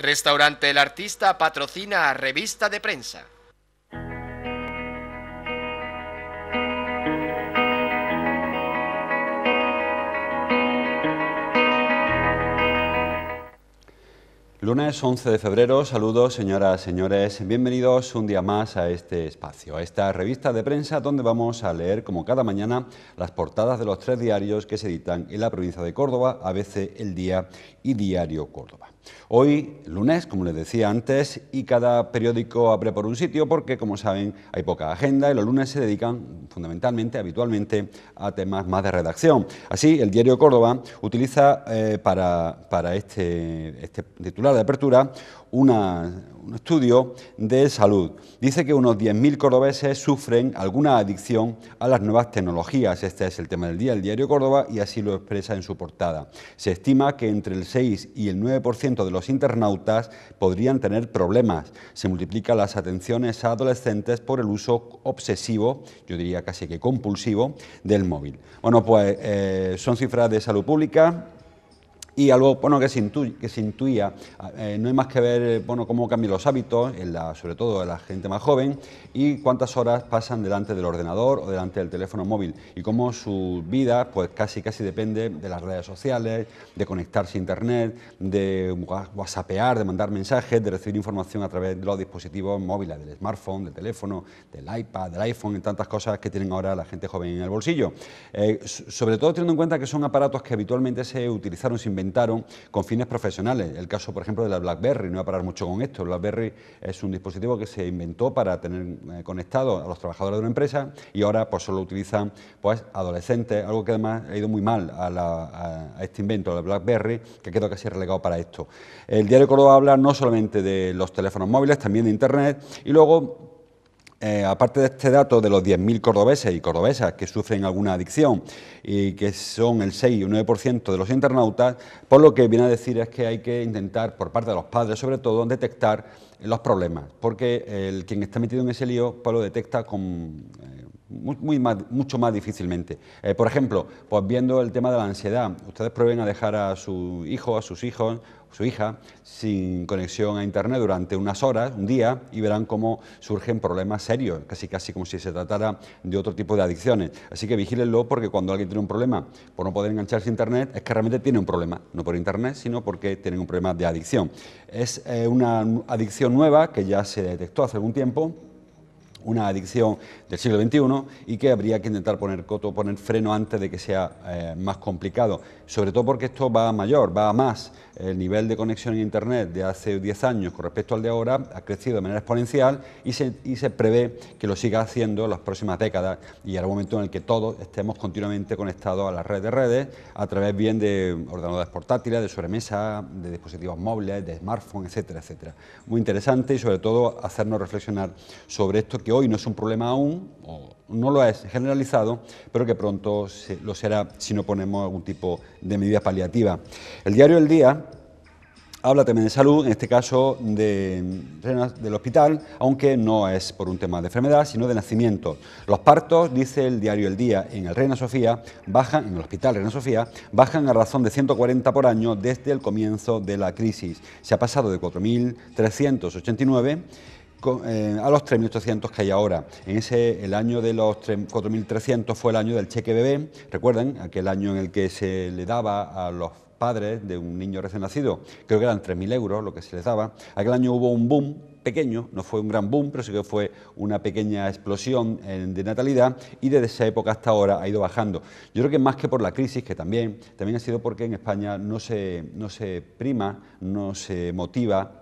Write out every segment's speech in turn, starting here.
Restaurante El Artista patrocina a Revista de Prensa. Lunes 11 de febrero, saludos señoras, señores, bienvenidos un día más a este espacio, a esta revista de prensa donde vamos a leer como cada mañana las portadas de los tres diarios que se editan en la provincia de Córdoba, ABC El Día y Diario Córdoba. Hoy, lunes, como les decía antes, y cada periódico abre por un sitio porque, como saben, hay poca agenda y los lunes se dedican fundamentalmente, habitualmente, a temas más de redacción. Así, el diario Córdoba utiliza eh, para, este, este, titular de apertura un estudio de salud. Dice que unos 10.000 cordobeses sufren alguna adicción a las nuevas tecnologías. Este es el tema del día del diario Córdoba y así lo expresa en su portada. Se estima que entre el 6 y el 9% de los internautas podrían tener problemas. Se multiplican las atenciones a adolescentes por el uso obsesivo, yo diría casi que compulsivo, del móvil. Bueno, pues eh, son cifras de salud pública y algo bueno, que, se que intuía, eh, no hay más que ver eh, bueno, cómo cambian los hábitos, en la, sobre todo en la gente más joven, y cuántas horas pasan delante del ordenador o delante del teléfono móvil, y cómo su vida pues, casi, casi depende de las redes sociales, de conectarse a Internet, de whatsappear, de mandar mensajes, de recibir información a través de los dispositivos móviles, del smartphone, del teléfono, del iPad, del iPhone, y tantas cosas que tienen ahora la gente joven en el bolsillo. Eh, sobre todo teniendo en cuenta que son aparatos que habitualmente se utilizaron sin vender con fines profesionales. El caso, por ejemplo, de la BlackBerry, no voy a parar mucho con esto. La BlackBerry es un dispositivo que se inventó para tener eh, conectado a los trabajadores de una empresa y ahora pues solo utilizan pues adolescentes, algo que además ha ido muy mal a, este invento, de la BlackBerry, que quedó casi relegado para esto. El diario Córdoba habla no solamente de los teléfonos móviles, también de Internet y luego eh, aparte de este dato de los 10.000 cordobeses y cordobesas que sufren alguna adicción y que son el 6 y 9% de los internautas, por lo que viene a decir es que hay que intentar, por parte de los padres sobre todo, detectar los problemas, porque el quien está metido en ese lío pues lo detecta con, eh, mucho más difícilmente. Eh, por ejemplo, pues viendo el tema de la ansiedad, ustedes prueben a dejar a su hijo, a sus hijos su hija sin conexión a Internet durante unas horas, un día, y verán cómo surgen problemas serios, casi casi como si se tratara de otro tipo de adicciones. Así que vigílenlo porque cuando alguien tiene un problema por no poder engancharse a Internet, es que realmente tiene un problema, no por Internet, sino porque tiene un problema de adicción. Es eh, una adicción nueva que ya se detectó hace algún tiempo, una adicción del siglo XXI y que habría que intentar poner coto, poner freno antes de que sea eh, más complicado. Sobre todo porque esto va a mayor, va a más. El nivel de conexión en Internet de hace 10 años con respecto al de ahora ha crecido de manera exponencial y se, y se prevé que lo siga haciendo las próximas décadas y al momento en el que todos estemos continuamente conectados a las redes de redes a través bien de ordenadores portátiles, de sobremesa, de dispositivos móviles, de smartphones, etcétera, etcétera. Muy interesante y sobre todo hacernos reflexionar sobre esto que hoy no es un problema aún, o no lo es generalizado, pero que pronto lo será si no ponemos algún tipo de medida paliativa. El diario El Día habla también de salud, en este caso de del hospital, aunque no es por un tema de enfermedad, sino de nacimiento. Los partos, dice el diario El Día, en el Reina Sofía, bajan, en el hospital Reina Sofía, bajan a razón de 140 por año desde el comienzo de la crisis. Se ha pasado de 4.389 eh, a los 3.800 que hay ahora. En ese, el año de los 4.300 fue el año del cheque bebé, recuerden, aquel año en el que se le daba a los padres de un niño recién nacido, creo que eran 3.000 euros lo que se les daba. Aquel año hubo un boom pequeño, no fue un gran boom, pero sí que fue una pequeña explosión eh, de natalidad y desde esa época hasta ahora ha ido bajando. Yo creo que más que por la crisis, que también, también ha sido porque en España no se, no se prima, no se motiva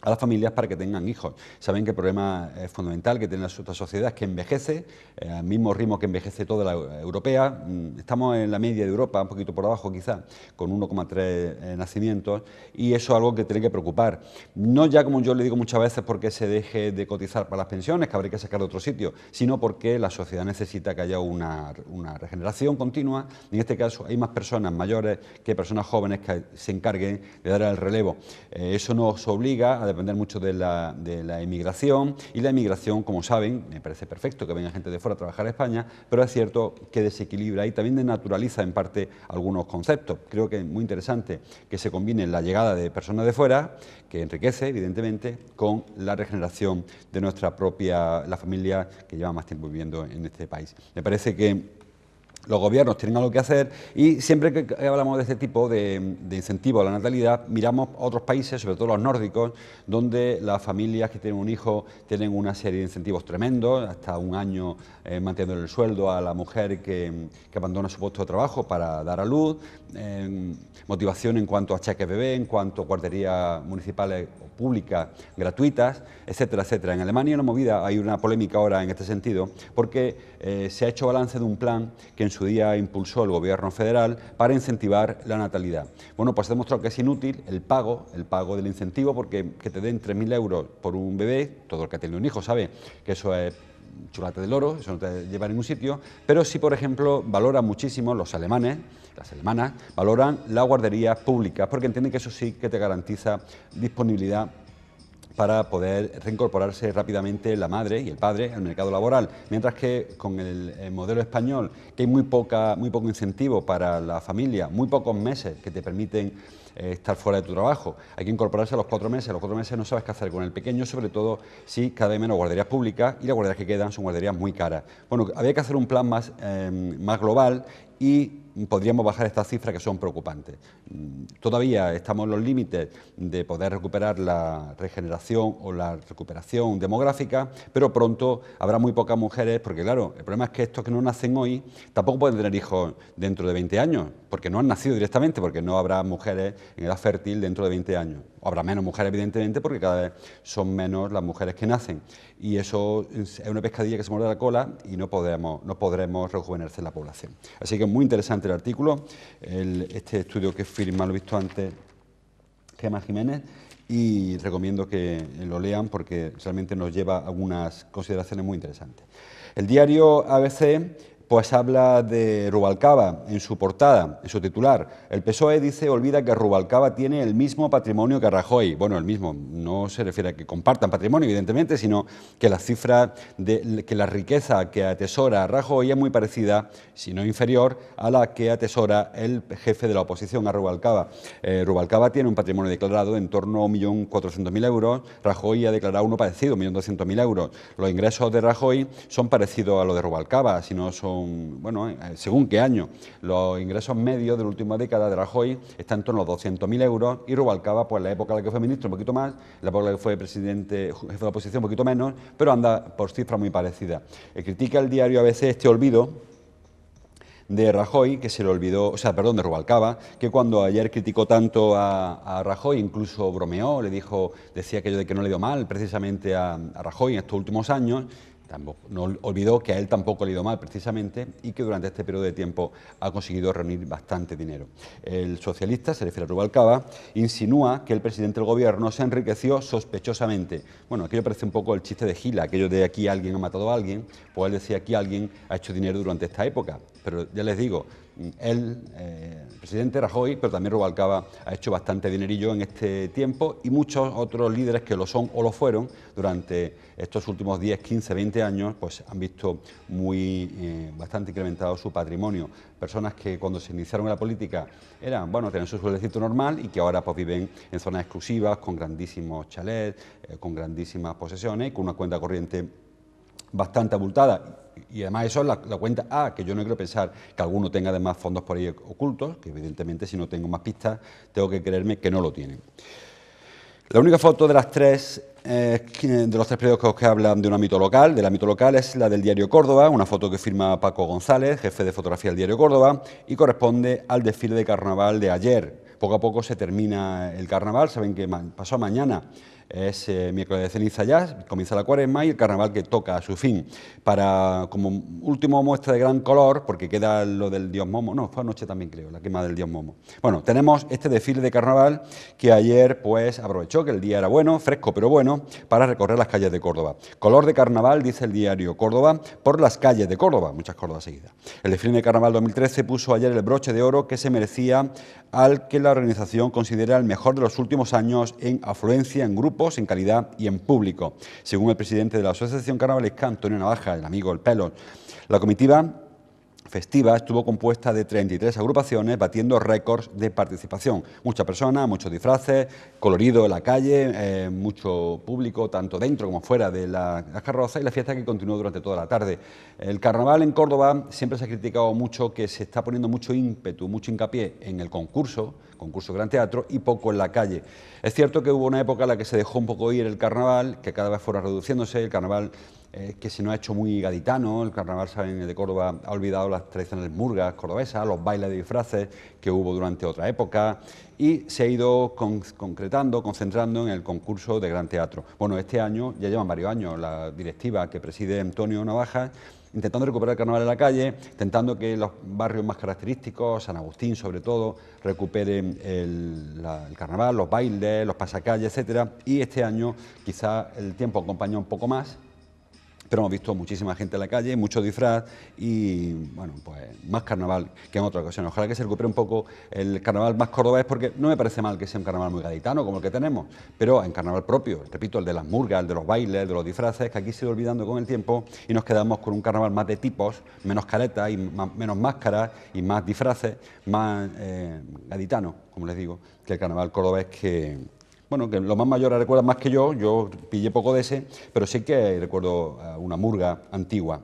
a las familias para que tengan hijos. Saben que el problema fundamental que tiene nuestra sociedad es que envejece, eh, al mismo ritmo que envejece toda la europea. Mm, estamos en la media de Europa, un poquito por abajo quizá, con 1,3 eh, nacimientos, y eso es algo que tiene que preocupar. No ya como yo le digo muchas veces porque se deje de cotizar para las pensiones, que habría que sacar de otro sitio, sino porque la sociedad necesita que haya una, una regeneración continua. En este caso hay más personas mayores que personas jóvenes que se encarguen de dar el relevo. Eh, eso nos obliga a depender mucho de la, de emigración y la emigración, como saben, me parece perfecto que venga gente de fuera a trabajar a España, pero es cierto que desequilibra y también denaturaliza en parte algunos conceptos. Creo que es muy interesante que se combine la llegada de personas de fuera, que enriquece, evidentemente, con la regeneración de nuestra propia, la familia que lleva más tiempo viviendo en este país. Me parece que los gobiernos tienen algo que hacer y siempre que hablamos de este tipo de, de incentivo a la natalidad, miramos a otros países, sobre todo los nórdicos, donde las familias que tienen un hijo tienen una serie de incentivos tremendos, hasta un año eh, manteniendo el sueldo a la mujer que, que, abandona su puesto de trabajo para dar a luz, em, motivación en cuanto a cheques bebé, en cuanto a guarderías municipales o públicas gratuitas, etcétera, etcétera. En Alemania no movida, hay una polémica ahora en este sentido, porque eh, se ha hecho balance de un plan que en su día impulsó el Gobierno federal para incentivar la natalidad. Bueno, pues ha demostrado que es inútil el pago, el pago del incentivo, porque que te den 3.000 euros por un bebé, todo el que ha tenido un hijo sabe que eso es chulate del oro, eso no te lleva a ningún sitio, pero sí, por ejemplo, valoran muchísimo los alemanes, las alemanas, valoran la guardería pública, porque entienden que eso sí que te garantiza disponibilidad para poder reincorporarse rápidamente la madre y el padre al mercado laboral, mientras que con el, eh, modelo español que hay muy, poca, muy poco incentivo para la familia, muy pocos meses que te permiten eh, estar fuera de tu trabajo. Hay que incorporarse a los cuatro meses, los cuatro meses no sabes qué hacer con el pequeño, sobre todo si cada vez menos guarderías públicas y las guarderías que quedan son guarderías muy caras. Bueno, había que hacer un plan más, em, más global y podríamos bajar estas cifras que son preocupantes. Mm, todavía estamos en los límites de poder recuperar la regeneración o la recuperación demográfica, pero pronto habrá muy pocas mujeres, porque claro, el problema es que estos que no nacen hoy Tampoco pueden tener hijos dentro de 20 años, porque no han nacido directamente, porque no habrá mujeres en edad fértil dentro de 20 años. Habrá menos mujeres, evidentemente, porque cada vez son menos las mujeres que nacen. Y eso es una pescadilla que se muerde la cola y no podremos, no podremos rejuvenecer la población. Así que es muy interesante el artículo, este estudio que firma, lo he visto antes, Gemma Jiménez, y recomiendo que lo lean porque realmente nos lleva algunas consideraciones muy interesantes. El diario ABC pues habla de Rubalcaba en su portada, en su titular. El PSOE dice, olvida que Rubalcaba tiene el mismo patrimonio que Rajoy. Bueno, el mismo, no se refiere a que compartan patrimonio, evidentemente, sino que la cifra, de, que la riqueza que atesora Rajoy es muy parecida, si no inferior, a la que atesora el jefe de la oposición, a Rubalcaba. Eh, Rubalcaba tiene un patrimonio declarado en torno a 1.400.000 euros, Rajoy ha declarado uno parecido, 1.200.000 euros. Los ingresos de Rajoy son parecidos a los de Rubalcaba, si no son bueno, eh, según qué año. Los ingresos medios de la última década de Rajoy están en torno a los 200.000 euros y Rubalcaba, pues la época en la que fue ministro un poquito más, la época en la que fue presidente, jefe de la oposición un poquito menos, pero anda por cifras muy parecidas. Eh, critica el diario a veces este olvido de Rajoy, que se le olvidó, o sea, perdón, de Rubalcaba, que cuando ayer criticó tanto a, Rajoy, incluso bromeó, le dijo, decía aquello de que no le dio mal precisamente a Rajoy en estos últimos años, no olvidó que a él tampoco le ha ido mal precisamente y que durante este periodo de tiempo ha conseguido reunir bastante dinero. El socialista, se refiere a Rubalcaba, insinúa que el presidente del gobierno se enriqueció sospechosamente. Bueno, aquello parece un poco el chiste de Gila, aquello de aquí alguien ha matado a alguien, pues él decía aquí alguien ha hecho dinero durante esta época. Pero ya les digo, eh, el presidente Rajoy, pero también Rubalcaba ha hecho bastante dinerillo en este tiempo y muchos otros líderes que lo son o lo fueron durante estos últimos 10, 15, 20 años, pues han visto muy eh, bastante incrementado su patrimonio. Personas que cuando se iniciaron en la política eran, bueno, tenían su sueldecito normal y que ahora pues viven en zonas exclusivas con grandísimos chalets, eh, con grandísimas posesiones y con una cuenta corriente bastante abultada y además eso es la, cuenta A, que yo no quiero pensar que alguno tenga además fondos por ahí ocultos, que evidentemente si no tengo más pistas, tengo que creerme que no lo tienen. La única foto de las tres, eh, de los tres periodos que hablan de un ámbito local, del ámbito local, es la del diario Córdoba, una foto que firma Paco González, jefe de fotografía del diario Córdoba, y corresponde al desfile de carnaval de ayer. Poco a poco se termina el carnaval, saben que pasó mañana es eh, miércoles de ceniza ya, comienza la cuaresma y el carnaval que toca a su fin. Para, como último muestra de gran color, porque queda lo del dios Momo, no, fue anoche también creo, la quema del dios Momo. Bueno, tenemos este desfile de carnaval que ayer pues aprovechó que el día era bueno, fresco pero bueno, para recorrer las calles de Córdoba. Color de carnaval, dice el diario Córdoba, por las calles de Córdoba, muchas Córdobas seguidas. El desfile de carnaval 2013 puso ayer el broche de oro que se merecía al que la organización considera el mejor de los últimos años en afluencia en grupo en calidad y en público. Según el presidente de la Asociación Carnavalesca, Antonio Navaja, el amigo El Pelo, la comitiva festiva estuvo compuesta de 33 agrupaciones batiendo récords de participación. Mucha persona, muchos disfraces, colorido en la calle, eh, mucho público tanto dentro como fuera de la, la carroza y la fiesta que continuó durante toda la tarde. El carnaval en Córdoba siempre se ha criticado mucho que se está poniendo mucho ímpetu, mucho hincapié en el concurso, concurso Gran Teatro y poco en la calle. Es cierto que hubo una época en la que se dejó un poco ir el carnaval, que cada vez fuera reduciéndose, el carnaval que se nos ha hecho muy gaditano, el carnaval de Córdoba ha olvidado las tradiciones murgas cordobesas, los bailes de disfraces que hubo durante otra época y se ha ido concretando, concentrando en el concurso de gran teatro. Bueno, este año, ya llevan varios años, la directiva que preside Antonio Navaja intentando recuperar el carnaval en la calle, intentando que los barrios más característicos, San Agustín sobre todo, recuperen el, carnaval, los bailes, los pasacalles, etcétera. Y este año quizá el tiempo acompañó un poco más pero hemos visto muchísima gente en la calle, mucho disfraz y, bueno, pues más carnaval que en otra ocasión... Ojalá que se recupere un poco el carnaval más cordobés, porque no me parece mal que sea un carnaval muy gaditano como el que tenemos, pero en carnaval propio, repito, el de las murgas, el de los bailes, de los disfraces, que aquí se va olvidando con el tiempo y nos quedamos con un carnaval más de tipos, menos caretas y menos máscaras y más disfraces, más eh, gaditano, como les digo, que el carnaval cordobés que bueno, que los más mayores recuerdan más que yo, yo pillé poco de ese, pero sí que recuerdo eh, una murga antigua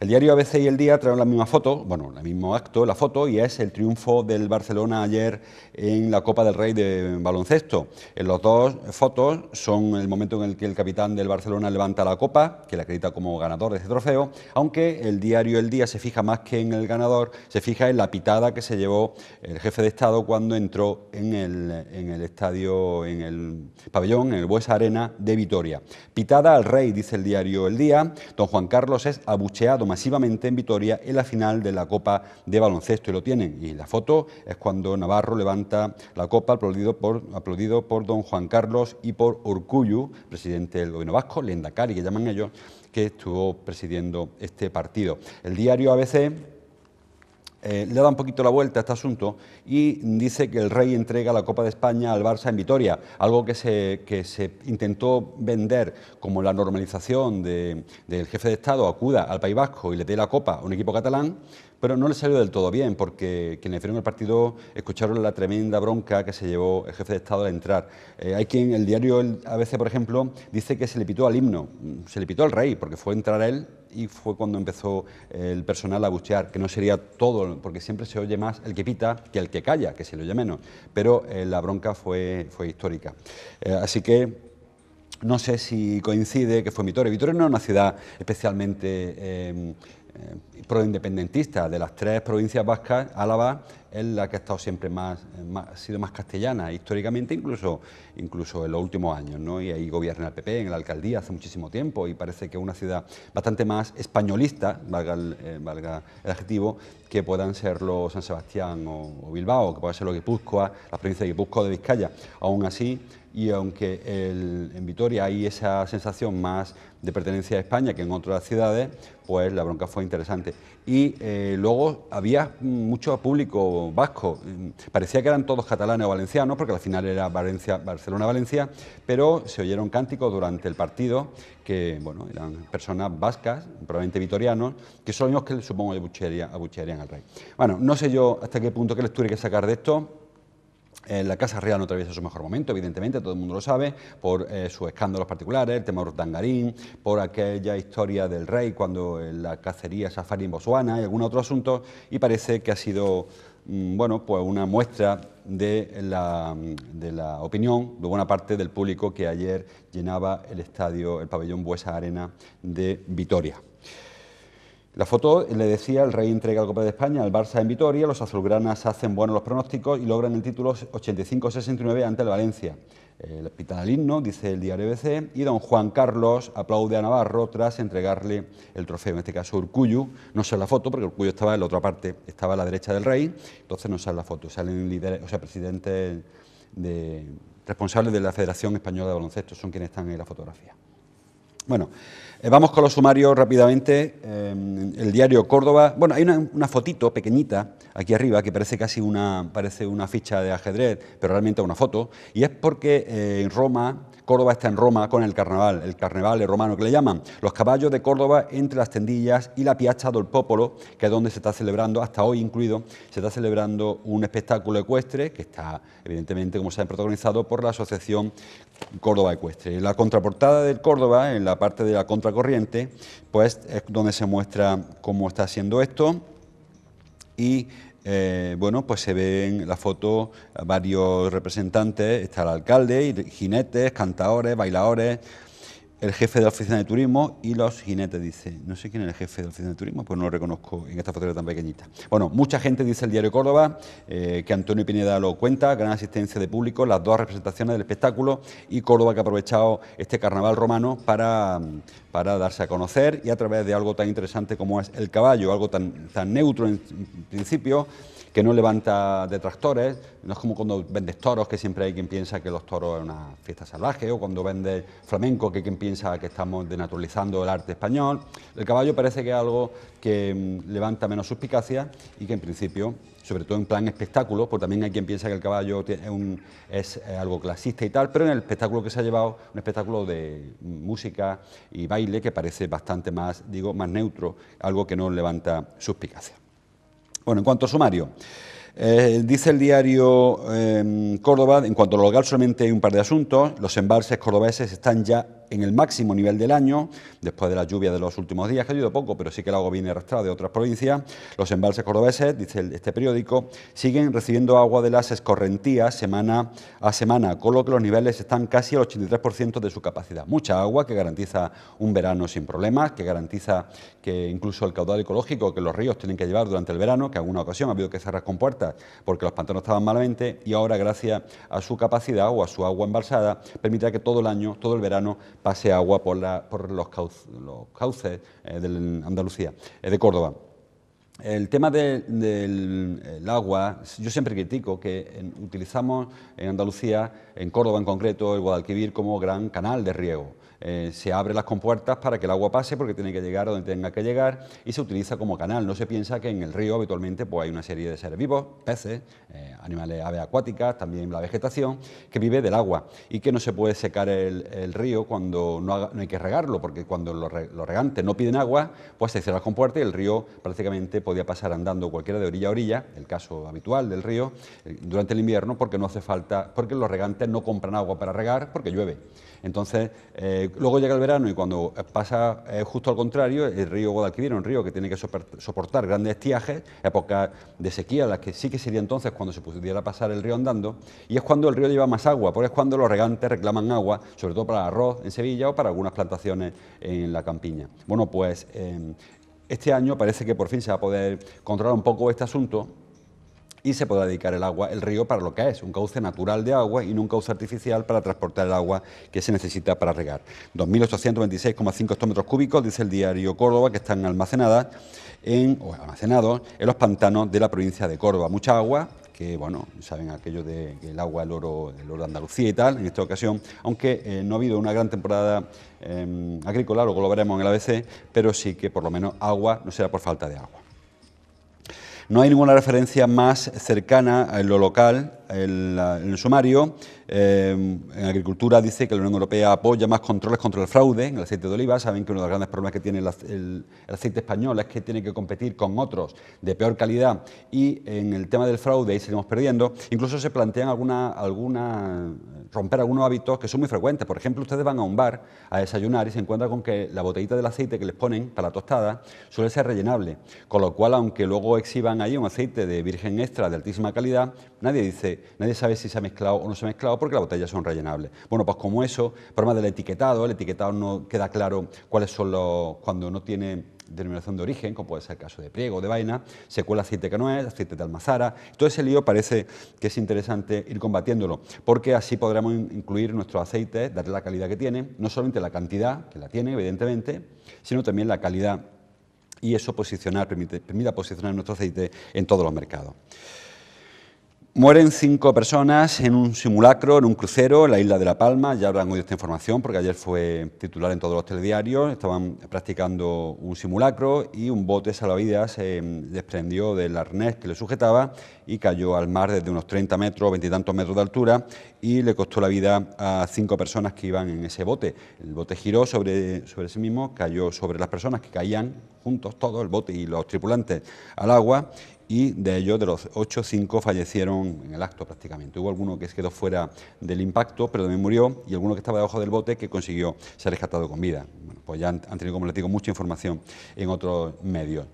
el diario ABC y El Día traen la misma foto, bueno, el mismo acto, la foto, y es el triunfo del Barcelona ayer en la Copa del Rey de baloncesto. En las dos fotos son el momento en el que el capitán del Barcelona levanta la copa, que le acredita como ganador de ese trofeo, aunque el diario El Día se fija más que en el ganador, se fija en la pitada que se llevó el jefe de Estado cuando entró en el, en el estadio, en el pabellón, en el Buesa Arena de Vitoria. Pitada al rey, dice el diario El Día, don Juan Carlos es abucheado masivamente en Vitoria en la final de la Copa de Baloncesto y lo tienen. Y la foto es cuando Navarro levanta la copa aplaudido por, aplaudido por don Juan Carlos y por Urcuyu, presidente del gobierno vasco, Lendakari que llaman ellos, que estuvo presidiendo este partido. El diario ABC eh, le da un poquito la vuelta a este asunto y dice que el rey entrega la Copa de España al Barça en Vitoria, algo que se, intentó vender como la normalización del jefe de Estado acuda al País Vasco y le dé la Copa a un equipo catalán, pero no le salió del todo bien, porque quienes vieron el partido escucharon la tremenda bronca que se llevó el jefe de Estado al entrar. Eh, hay quien, el diario ABC, por ejemplo, dice que se le pitó al himno, se le pitó al rey, porque fue a entrar él y fue cuando empezó el personal a buchear, que no sería todo, porque siempre se oye más el que pita que el que calla, que se le oye menos. Pero eh, la bronca fue, histórica. Eh, así que no sé si coincide que fue Vitoria. Vitoria no es una ciudad especialmente em, eh, proindependentista de las tres provincias vascas, Álava es la que ha estado siempre eh, más, ha sido más castellana históricamente, incluso, incluso en los últimos años, ¿no? Y ahí gobierna el PP en la alcaldía hace muchísimo tiempo y parece que es una ciudad bastante más españolista, valga el, eh, adjetivo, que puedan ser los San Sebastián o, Bilbao, que pueda serlo Guipúzcoa, las provincias de Guipúzcoa o de Vizcaya. Aún así, y aunque en Vitoria hay esa sensación más de pertenencia a España que en otras ciudades, pues la bronca fue interesante. Y eh, luego había mucho público vasco, parecía que eran todos catalanes o valencianos, porque al final era Barcelona-Valencia, pero se oyeron cánticos durante el partido, que bueno, eran personas vascas, probablemente vitorianos, que son los que supongo que abuchearían al rey. Bueno, no sé yo hasta qué punto, que les tuve que sacar de esto, eh, la Casa Real no atraviesa su mejor momento, evidentemente, todo el mundo lo sabe, por eh, sus escándalos particulares, el tema Ortangarín, por aquella historia del rey cuando eh, la cacería safari en Botswana y algún otro asunto, y parece que ha sido mm, bueno, pues una muestra de la, de la, opinión de buena parte del público que ayer llenaba el estadio, el pabellón Buesa Arena de Vitoria. La foto le decía, el Rey entrega la Copa de España al Barça en Vitoria, los azulgranas hacen buenos los pronósticos y logran el título 85-69 ante el Valencia. El hospital himno, dice el diario BC, y don Juan Carlos aplaude a Navarro tras entregarle el trofeo, en este caso Urcuyu, no sale la foto porque Urcuyu estaba en la otra parte, estaba a la derecha del Rey, entonces no sale la foto, salen líderes, o sea, presidentes responsables de la Federación Española de Baloncesto, son quienes están en la fotografía. Bueno, eh, vamos con los sumarios rápidamente. Eh, el diario Córdoba. Bueno, hay una fotito pequeñita aquí arriba, que parece casi una, parece una ficha de ajedrez, pero realmente una foto, y es porque eh, en Roma, Córdoba está en Roma con el carnaval, el carnaval romano que le llaman, los caballos de Córdoba entre las tendillas y la Piazza del Popolo, que es donde se está celebrando, hasta hoy incluido, se está celebrando un espectáculo ecuestre que está, evidentemente, como se ha protagonizado por la Asociación Córdoba Ecuestre. La contraportada del Córdoba, en la parte de la contracorriente, pues es donde se muestra cómo está haciendo esto y eh, bueno, pues se ven en la foto eh, varios representantes, está el alcalde, jinetes, cantadores, bailadores, el jefe de la oficina de turismo y los jinetes, dice, no sé quién es el jefe de la oficina de turismo, pues no lo reconozco en esta foto tan pequeñita. Bueno, mucha gente, dice el diario Córdoba, eh, que Antonio Pineda lo cuenta, gran asistencia de público, las dos representaciones del espectáculo y Córdoba que ha aprovechado este carnaval romano para mm, para darse a conocer y a través de algo tan interesante como es el caballo, algo tan, neutro en principio, que no levanta detractores, no es como cuando vendes toros, que siempre hay quien piensa que los toros es una fiesta salvaje, o cuando vendes flamenco, que quien piensa que estamos denaturalizando el arte español. El caballo parece que es algo que mm, levanta menos suspicacia y que en principio sobre todo en plan espectáculo, porque también hay quien piensa que el caballo es, eh, algo clasista y tal, pero en el espectáculo que se ha llevado, un espectáculo de música y baile que parece bastante más, digo, más neutro, algo que no levanta suspicacia. Bueno, en cuanto a sumario, eh, dice el diario em, Córdoba, en cuanto a lo local solamente hay un par de asuntos, los embalses cordobeses están ya en el máximo nivel del año, después de la lluvia de los últimos días, que ha ido poco, pero sí que el agua viene arrastrada de otras provincias, los embalses cordobeses, dice este periódico, siguen recibiendo agua de las escorrentías semana a semana, con lo que los niveles están casi al 83% de su capacidad. Mucha agua que garantiza un verano sin problemas, que garantiza que incluso el caudal ecológico que los ríos tienen que llevar durante el verano, que en alguna ocasión ha habido que cerrar con puertas porque los pantanos estaban malamente, y ahora gracias a su capacidad o a su agua embalsada, permitirá que todo el año, todo el verano, pase agua por, los, cauces, eh, de Andalucía, eh, de Córdoba. El tema del agua, yo siempre critico que utilizamos en Andalucía, en Córdoba en concreto, el Guadalquivir como gran canal de riego. Eh, se abre las compuertas para que el agua pase porque tiene que llegar donde tenga que llegar y se utiliza como canal. No se piensa que en el río habitualmente pues, hay una serie de seres vivos, peces, eh, animales, aves acuáticas, también la vegetación, que vive del agua y que no se puede secar el, río cuando no, hay que regarlo, porque cuando los, regantes no piden agua, pues se cierran las compuertas y el río prácticamente podía pasar andando cualquiera de orilla a orilla, el caso habitual del río, eh, durante el invierno porque no hace falta, porque los regantes no compran agua para regar porque llueve. Entonces, eh, luego llega el verano y cuando eh, pasa eh, justo al contrario, el río Guadalquivir, un río que tiene que soportar grandes estiajes, épocas de sequía, las que sí que sería entonces cuando se pudiera pasar el río andando, y es cuando el río lleva más agua, porque es cuando los regantes reclaman agua, sobre todo para arroz en Sevilla o para algunas plantaciones en la campiña. Bueno, pues este año parece que por fin se va a poder controlar un poco este asunto y se podrá dedicar el agua, el río, para lo que es, un cauce natural de agua y no un cauce artificial para transportar el agua que se necesita para regar. 2.826,5 hectómetros cúbicos, dice el diario Córdoba, que están almacenadas en, o almacenados en los pantanos de la provincia de Córdoba. Mucha agua que, bueno, saben aquello de el agua, el oro, el oro de Andalucía y tal, en esta ocasión, aunque eh, no ha habido una gran temporada em, agrícola, luego lo veremos en el ABC, pero sí que por lo menos agua no será por falta de agua. No hay ninguna referencia más cercana a lo local ...en el sumario, eh, en agricultura dice que la Unión Europea apoya más controles contra el fraude en el aceite de oliva. Saben que uno de los grandes problemas que tiene el, aceite español es que tiene que competir con otros de peor calidad y en el tema del fraude ahí seguimos perdiendo. Incluso se plantean alguna, alguna, romper algunos hábitos que son muy frecuentes. Por ejemplo, ustedes van a un bar a desayunar y se encuentran con que la botellita del aceite que les ponen para la tostada suele ser rellenable, con lo cual aunque luego exhiban ahí un aceite de virgen extra de altísima calidad, nadie dice, nadie sabe si se ha mezclado o no se ha mezclado porque las botellas son rellenables. Bueno, pues como eso, problema del etiquetado, el etiquetado no queda claro cuáles son los, cuando no tiene denominación de origen, como puede ser el caso de priego, de vaina, se cuela aceite que no es, aceite de almazara. Todo ese lío parece que es interesante ir combatiéndolo, porque así podremos incluir nuestro aceite darle la calidad que tiene no solamente la cantidad, que la tiene, evidentemente, sino también la calidad y eso posicionar, permite, permita posicionar nuestro aceite en todos los mercados. Mueren cinco personas en un simulacro, en un crucero, en la isla de La Palma. Ya habrán oído esta información porque ayer fue titular en todos los telediarios. Estaban practicando un simulacro y un bote salvavidas se eh, desprendió del arnés que le sujetaba y cayó al mar desde unos 30 metros, veintitantos metros de altura y le costó la vida a cinco personas que iban en ese bote. El bote giró sobre, sobre sí mismo, cayó sobre las personas que caían juntos todos, el bote y los tripulantes, al agua y de ellos, de los ocho, cinco fallecieron en el acto prácticamente. Hubo alguno que quedó fuera del impacto, pero también murió, y alguno que estaba debajo del bote que consiguió ser rescatado con vida. Bueno, pues ya han, tenido, como les digo, mucha información en otros medios.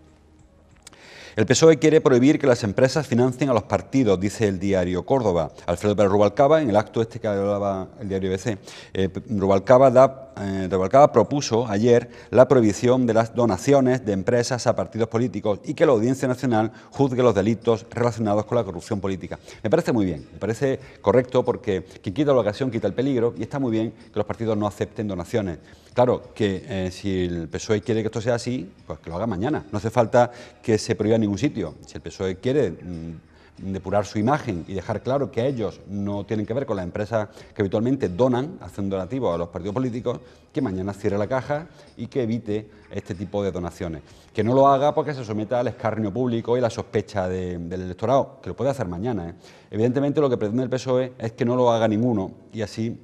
El PSOE quiere prohibir que las empresas financien a los partidos, dice el diario Córdoba. Alfredo Pérez Rubalcaba, en el acto este que hablaba el diario BC, eh, Rubalcaba da eh, Revolcaba propuso ayer la prohibición de las donaciones de empresas a partidos políticos y que la Audiencia Nacional juzgue los delitos relacionados con la corrupción política. Me parece muy bien, me parece correcto porque quien quita la ocasión quita el peligro y está muy bien que los partidos no acepten donaciones. Claro que eh, si el PSOE quiere que esto sea así, pues que lo haga mañana. No hace falta que se prohíba en ningún sitio. Si el PSOE quiere mm, depurar su imagen y dejar claro que ellos no tienen que ver con las empresas que habitualmente donan, hacen donativos a los partidos políticos, que mañana cierre la caja y que evite este tipo de donaciones. Que no lo haga porque se someta al escarnio público y la sospecha del electorado, que lo puede hacer mañana. ¿eh? Evidentemente lo que pretende el PSOE es que no lo haga ninguno y así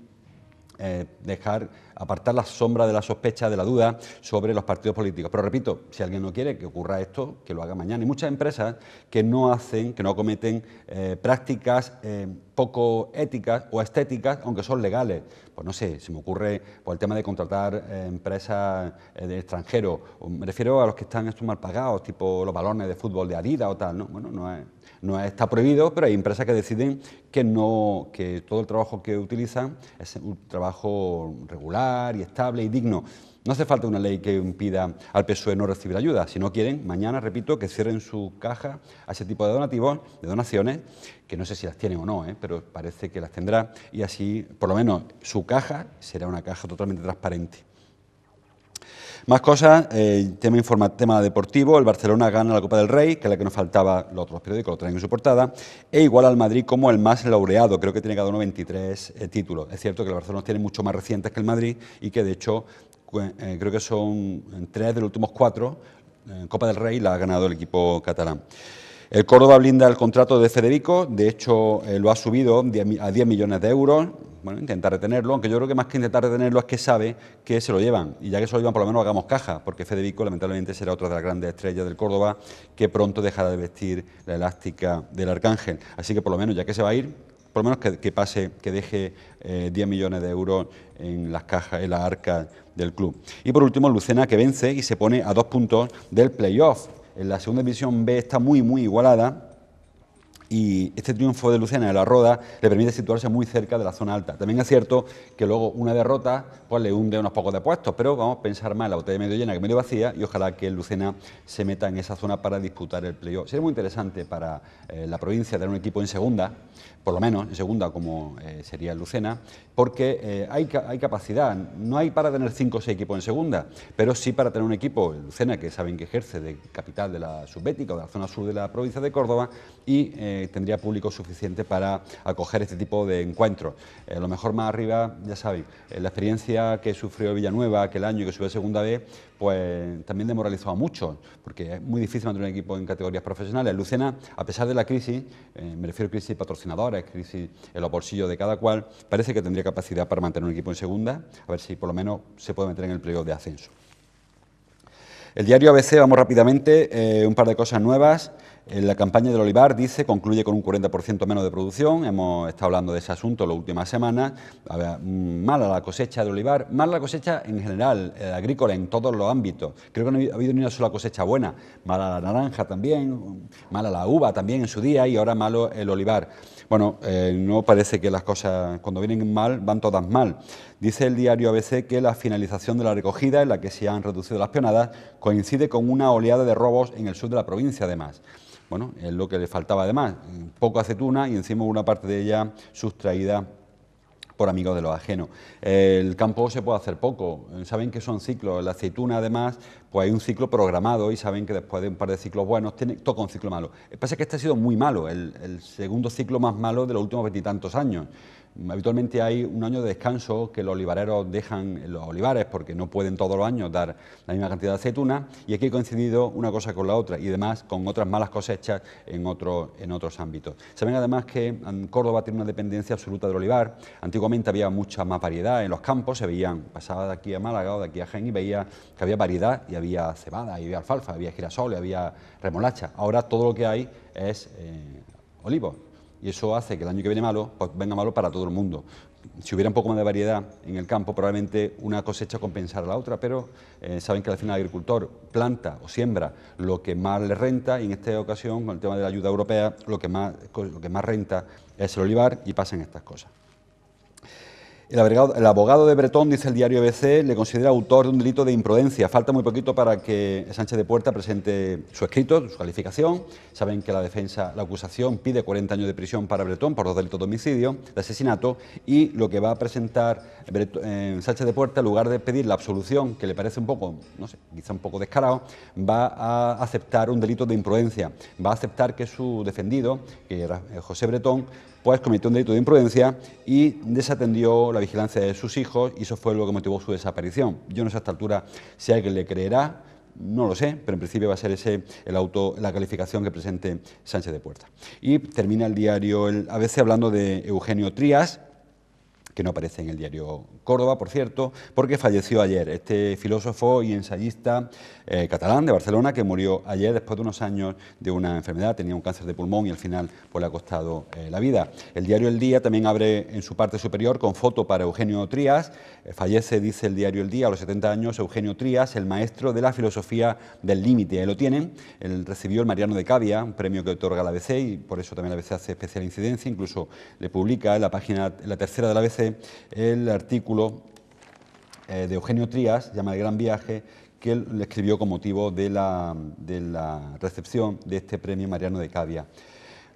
eh, dejar, apartar la sombra de la sospecha, de la duda sobre los partidos políticos. Pero repito, si alguien no quiere que ocurra esto, que lo haga mañana. Y muchas empresas que no hacen, que no cometen eh, prácticas eh, poco éticas o estéticas, aunque son legales. Pues no sé, se me ocurre por pues el tema de contratar empresas de extranjero. Me refiero a los que están estos mal pagados, tipo los balones de fútbol de Adidas o tal, ¿no? Bueno, no es no está prohibido, pero hay empresas que deciden que, no, que todo el trabajo que utilizan es un trabajo regular y estable y digno. No hace falta una ley que impida al PSOE no recibir ayuda. Si no quieren, mañana, repito, que cierren su caja a ese tipo de donativos, de donaciones, que no sé si las tienen o no, ¿eh? pero parece que las tendrá. Y así, por lo menos, su caja será una caja totalmente transparente. Más cosas, eh, tema, tema deportivo, el Barcelona gana la Copa del Rey, que es la que nos faltaba, los otros periódicos lo traen en su portada, e igual al Madrid como el más laureado, creo que tiene cada uno 23 eh, títulos. Es cierto que el Barcelona tiene mucho más recientes que el Madrid y que de hecho eh, creo que son tres de los últimos cuatro, Copa del Rey la ha ganado el equipo catalán. El Córdoba blinda el contrato de Federico, de hecho lo ha subido a 10 millones de euros, bueno, intentar retenerlo, aunque yo creo que más que intentar retenerlo es que sabe que se lo llevan, y ya que se lo llevan, por lo menos hagamos caja, porque Federico lamentablemente será otra de las grandes estrellas del Córdoba que pronto dejará de vestir la elástica del Arcángel. Así que por lo menos, ya que se va a ir, por lo menos que, pase, que deje 10 eh, millones de euros en las cajas, en las arcas del club. Y por último, Lucena que vence y se pone a dos puntos del playoff. En la segunda división B está muy, muy igualada y este triunfo de Lucena de la Roda le permite situarse muy cerca de la zona alta. También es cierto que luego una derrota pues, le hunde unos pocos de puestos, pero vamos a pensar más la botella medio llena que medio vacía y ojalá que Lucena se meta en esa zona para disputar el playoff. Sería muy interesante para eh, la provincia tener un equipo en segunda, por lo menos en segunda como eh, sería Lucena, porque eh, hay, hay, capacidad, no hay para tener cinco o seis equipos en segunda, pero sí para tener un equipo, Lucena, que saben que ejerce de capital de la subbética o de la zona sur de la provincia de Córdoba y tendría público suficiente para acoger este tipo de encuentros. Eh, lo mejor más arriba, ya sabéis, eh, la experiencia que sufrió Villanueva aquel año y que subió segunda vez, pues también demoralizó a muchos, porque es muy difícil mantener un equipo en categorías profesionales. Lucena, a pesar de la crisis, eh, me refiero a crisis patrocinadora, crisis en los bolsillos de cada cual, parece que tendría capacidad para mantener un equipo en segunda, a ver si por lo menos se puede meter en el playoff de ascenso. El diario ABC, vamos rápidamente, un par de cosas nuevas. Eh, la campaña del olivar, dice, concluye con un 40% menos de producción. Hemos estado hablando de ese asunto las últimas semanas. Mm, mala la cosecha del olivar, mala la cosecha en general, eh, agrícola, en todos los ámbitos. Creo que no ha habido ni una sola cosecha buena. Mala la naranja también, mala la uva también en su día y ahora malo el olivar. Bueno, eh, no parece que las cosas cuando vienen mal van todas mal. Dice el diario ABC que la finalización de la recogida, en la que se han reducido las peonadas, coincide con una oleada de robos en el sur de la provincia, además. Bueno, es lo que le faltaba además, poco aceituna y encima una parte de ella sustraída por amigos de los ajenos. El campo se puede hacer poco, saben que son ciclos, la aceituna además, pues hay un ciclo programado y saben que después de un par de ciclos buenos tiene, toca un ciclo malo. Pasa que este ha sido muy malo, el, el segundo ciclo más malo de los últimos veintitantos años. Habitualmente hay un año de descanso que los olivareros dejan los olivares porque no pueden todos los años dar la misma cantidad de aceituna y aquí ha coincidido una cosa con la otra y además con otras malas cosechas en, en otros ámbitos. Saben además que mm, Córdoba tiene una dependencia absoluta del olivar. Antiguamente había mucha más variedad en los campos, se veían, pasaba de aquí a Málaga o de aquí a Jaén y veía que había variedad y había cebada, y había alfalfa, había girasol y había remolacha. Ahora todo lo que hay es eh, olivo y eso hace que el año que viene malo, pues venga malo para todo el mundo. Si hubiera un poco más de variedad en el campo, probablemente una cosecha compensara a la otra, pero eh, saben que al final el agricultor planta o siembra lo que más le renta y en esta ocasión, con el tema de la ayuda europea, lo que más renta es el olivar y pasan estas cosas. El abogado, de Bretón, dice el diario ABC, le considera autor de un delito de imprudencia. Falta muy poquito para que Sánchez de Puerta presente su escrito, su calificación. Saben que la defensa, la acusación pide 40 años de prisión para Bretón por dos delitos de homicidio, de asesinato, y lo que va a presentar eh, Sánchez de Puerta, en lugar de pedir la absolución, que le parece un poco, no sé, quizá un poco descarado, va a aceptar un delito de imprudencia. Va a aceptar que su defendido, que era eh, José Bretón, pues cometió un delito de imprudencia y desatendió la vigilancia de sus hijos y eso fue lo que motivó su desaparición. Yo no sé a esta altura si alguien le creerá, no lo sé, pero en principio va a ser ese el auto, la calificación que presente Sánchez de Puerta. Y termina el diario a veces hablando de Eugenio Trías, que no aparece en el diario Córdoba, por cierto, porque falleció ayer este filósofo y ensayista eh, catalán de Barcelona que murió ayer después de unos años de una enfermedad, tenía un cáncer de pulmón y al final pues, le ha costado eh, la vida. El diario El Día también abre en su parte superior con foto para Eugenio Trías, eh, fallece, dice el diario El Día, a los 70 años, Eugenio Trías, el maestro de la filosofía del límite, ahí lo tienen, él recibió el Mariano de Cavia, un premio que otorga la ABC y por eso también la ABC hace especial incidencia, incluso le publica en la página, en la tercera de la ABC el artículo eh, de Eugenio Trías, llama El Gran Viaje, que él escribió con motivo de la, de la recepción de este premio Mariano de Cavia.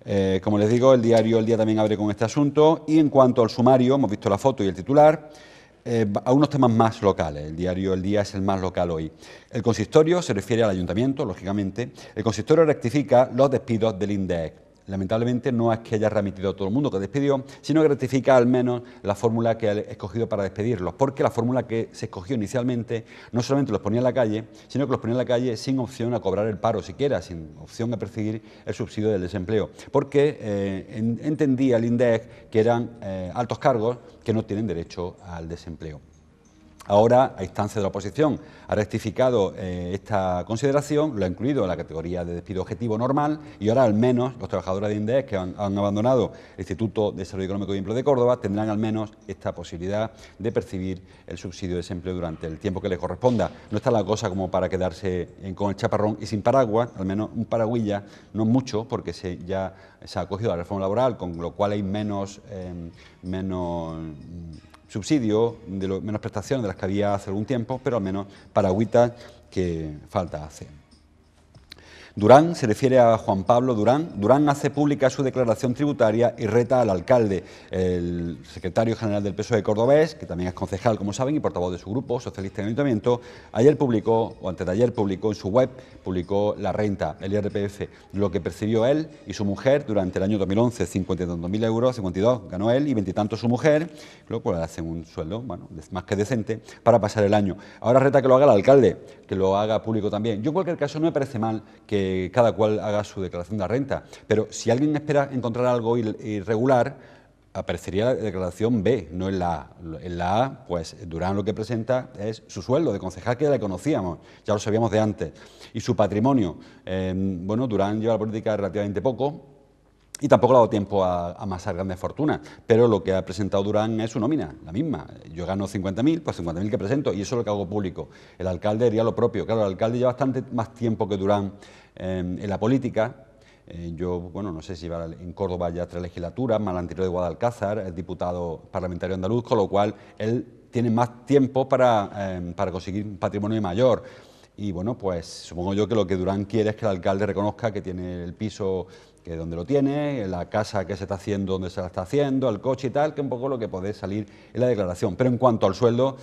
Eh, como les digo, el diario El Día también abre con este asunto y en cuanto al sumario, hemos visto la foto y el titular, eh, a unos temas más locales. El diario El Día es el más local hoy. El consistorio se refiere al ayuntamiento, lógicamente. El consistorio rectifica los despidos del INDEC lamentablemente no es que haya remitido a todo el mundo que despidió, sino que ratifica al menos la fórmula que ha escogido para despedirlos, porque la fórmula que se escogió inicialmente no solamente los ponía en la calle, sino que los ponía en la calle sin opción a cobrar el paro siquiera, sin opción a percibir el subsidio del desempleo, porque eh, entendía el INDEC que eran eh, altos cargos que no tienen derecho al desempleo. Ahora, a instancia de la oposición, ha rectificado eh, esta consideración, lo ha incluido en la categoría de despido objetivo normal y ahora al menos los trabajadores de INDES que han, abandonado el Instituto de Desarrollo Económico y Empleo de Córdoba tendrán al menos esta posibilidad de percibir el subsidio de desempleo durante el tiempo que les corresponda. No está la cosa como para quedarse con el chaparrón y sin paraguas, al menos un paraguilla, no mucho, porque se, ya se ha acogido la reforma laboral, con lo cual hay menos... Eh, menos ...subsidio de lo, menos prestaciones de las que había hace algún tiempo, pero al menos para agüitas que falta hacer". Durán se refiere a Juan Pablo Durán. Durán hace pública su declaración tributaria y reta al alcalde, el secretario general del PSOE cordobés, que también es concejal, como saben, y portavoz de su grupo, socialista en el ayuntamiento. Ayer publicó, o antes de ayer publicó en su web, publicó la renta, el IRPF, lo que percibió él y su mujer durante el año 2011, 52.000 euros, 52 ganó él y veintitantos su mujer, ...lo cual hace un sueldo bueno, más que decente para pasar el año. Ahora reta que lo haga el alcalde, que lo haga público también. Yo en cualquier caso no me parece mal que eh, cada cual haga su declaración de renta. Pero si alguien espera encontrar algo irregular, aparecería la declaración B, no en la A. En la A, pues Durán lo que presenta es su sueldo de concejal que ya le conocíamos, ya lo sabíamos de antes, y su patrimonio. Em, bueno, Durán lleva la política relativamente poco, y tampoco le ha dado tiempo a, amasar grandes fortunas, pero lo que ha presentado Durán es su nómina, la misma. Yo gano 50.000, pues 50.000 que presento, y eso es lo que hago público. El alcalde haría lo propio. Claro, el alcalde lleva bastante más tiempo que Durán eh, en la política. Eh, yo, bueno, no sé si va en Córdoba ya tres legislaturas, más anterior de Guadalcázar, es diputado parlamentario andaluz, con lo cual él tiene más tiempo para, eh, para conseguir un patrimonio mayor y bueno, pues supongo yo que lo que Durán quiere es que el alcalde reconozca que tiene el piso que donde lo tiene, la casa que se está haciendo donde se la está haciendo, el coche y tal, que un poco lo que puede salir en la declaración. Pero en cuanto al sueldo,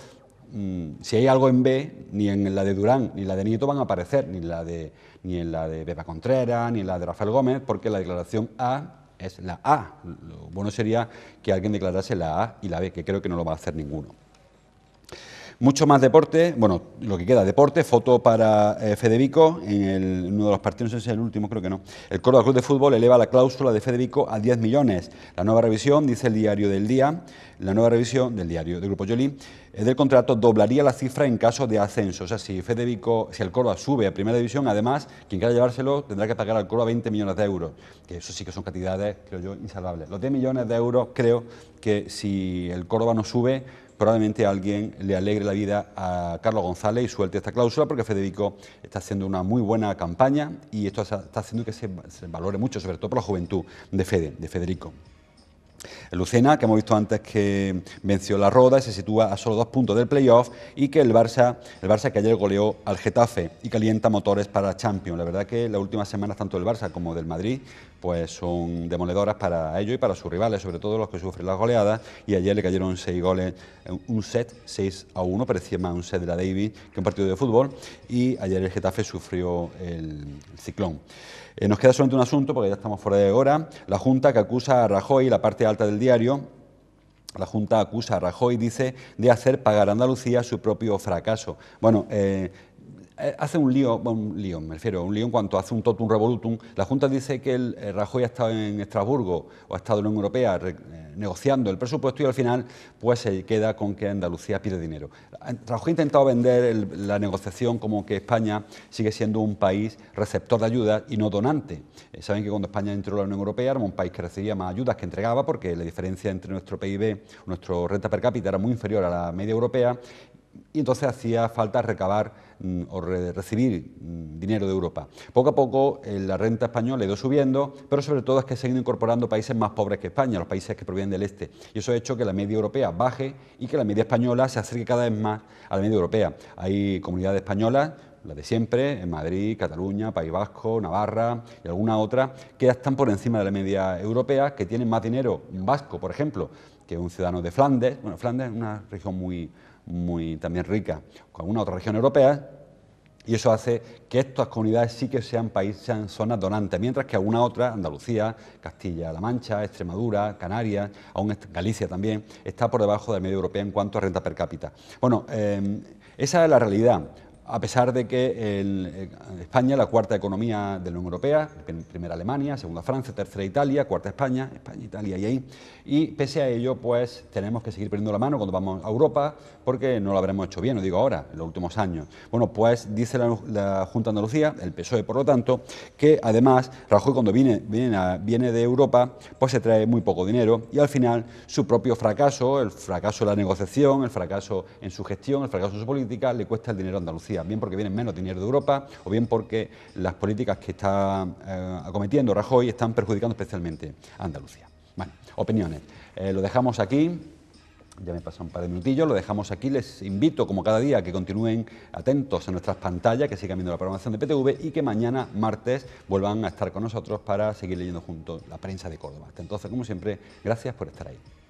mm, si hay algo en B, ni en la de Durán ni la de Nieto van a aparecer, ni, la de, ni en la de Pepa Contreras, ni en la de Rafael Gómez, porque la declaración A es la A. Lo bueno sería que alguien declarase la A y la B, que creo que no lo va a hacer ninguno. Mucho más deporte, bueno, lo que queda, deporte, foto para eh, Federico Fedevico en, uno de los partidos, no sé si es el último, creo que no. El Córdoba Club de Fútbol eleva la cláusula de Federico a 10 millones. La nueva revisión, dice el diario del día, la nueva revisión del diario del Grupo Yoli, eh, del contrato doblaría la cifra en caso de ascenso. O sea, si Federico si el Córdoba sube a primera división, además, quien quiera llevárselo tendrá que pagar al Córdoba 20 millones de euros, que eso sí que son cantidades, creo yo, insalvables. Los 10 millones de euros, creo que si el Córdoba no sube, probablemente alguien le alegre la vida a Carlos González y suelte esta cláusula porque Federico está haciendo una muy buena campaña y esto está haciendo que se, valore mucho, sobre todo por la juventud de Fede, de Federico. Lucena, que hemos visto antes que venció la roda, ...y se sitúa a solo dos puntos del playoff y que el Barça, el Barça que ayer goleó al Getafe y calienta motores para Champions. La verdad que las últimas semanas tanto del Barça como del Madrid pues son demoledoras para ellos y para sus rivales, sobre todo los que sufren las goleadas. Y ayer le cayeron seis goles, eh, un set, 6 a 1, parecía más un set de la David que un partido de fútbol. Y ayer el Getafe sufrió el ciclón. Eh, nos queda solamente un asunto, porque ya estamos fuera de hora. La Junta que acusa a Rajoy, la parte alta del diario, la Junta acusa a Rajoy, dice, de hacer pagar a Andalucía su propio fracaso. Bueno, eh, eh, hace un lío, un lío, me refiero, un lío en cuanto hace un totum revolutum. La Junta dice que el, eh, Rajoy ha estado en Estrasburgo o ha estado en la Unión Europea eh, negociando el presupuesto y al final pues se queda con que Andalucía pide dinero. Rajoy ha intentado vender la negociación como que España sigue siendo un país receptor de ayudas y no donante. Saben que cuando España entró en la Unión Europea era un país que recibía más ayudas que entregaba porque la diferencia entre nuestro PIB, ...nuestro renta per cápita era muy inferior a la media europea y entonces hacía falta recabar Mm, o recibir mm, dinero de Europa. Poco a poco eh, la renta española ha ido subiendo, pero sobre todo es que se han ido incorporando países más pobres que España, los países que provienen del este. Y eso ha hecho que la media europea baje y que la media española se acerque cada vez más a la media europea. Hay comunidades españolas las de siempre, en Madrid, Cataluña, País Vasco, Navarra y alguna otra, que están por encima de la media europea, que tienen más dinero, un vasco, por ejemplo, que un ciudadano de Flandes, bueno, Flandes es una región muy, muy también rica con alguna otra región europea, y eso hace que estas comunidades sí que sean países, sean zonas donantes, mientras que alguna otra, Andalucía, Castilla-La Mancha, Extremadura, Canarias, aún Galicia también, está por debajo del medio europeo en cuanto a renta per cápita. Bueno, eh, esa es la realidad a pesar de que eh, España es la cuarta economía de la Unión Europea, primera Alemania, segunda Francia, tercera Italia, cuarta España, España, Italia y ahí. Y pese a ello, pues tenemos que seguir perdiendo la mano cuando vamos a Europa, porque no lo habremos hecho bien, lo digo ahora, en los últimos años. Bueno, pues dice la, Junta de Andalucía, el PSOE por lo tanto, que además Rajoy cuando viene, viene de Europa, pues se trae muy poco dinero y al final su propio fracaso, el fracaso de la negociación, el fracaso en su gestión, el fracaso en su política, le cuesta el dinero a Andalucía bien porque vienen menos dinero de Europa o bien porque las políticas que está eh, acometiendo Rajoy están perjudicando especialmente a Andalucía. Bueno, opiniones. Eh, lo dejamos aquí. Ya me pasan un par de minutillos, lo dejamos aquí. Les invito, como cada día, a que continúen atentos a nuestras pantallas, que sigan viendo la programación de PTV y que mañana, martes, vuelvan a estar con nosotros para seguir leyendo juntos la prensa de Córdoba. entonces, como siempre, gracias por estar ahí.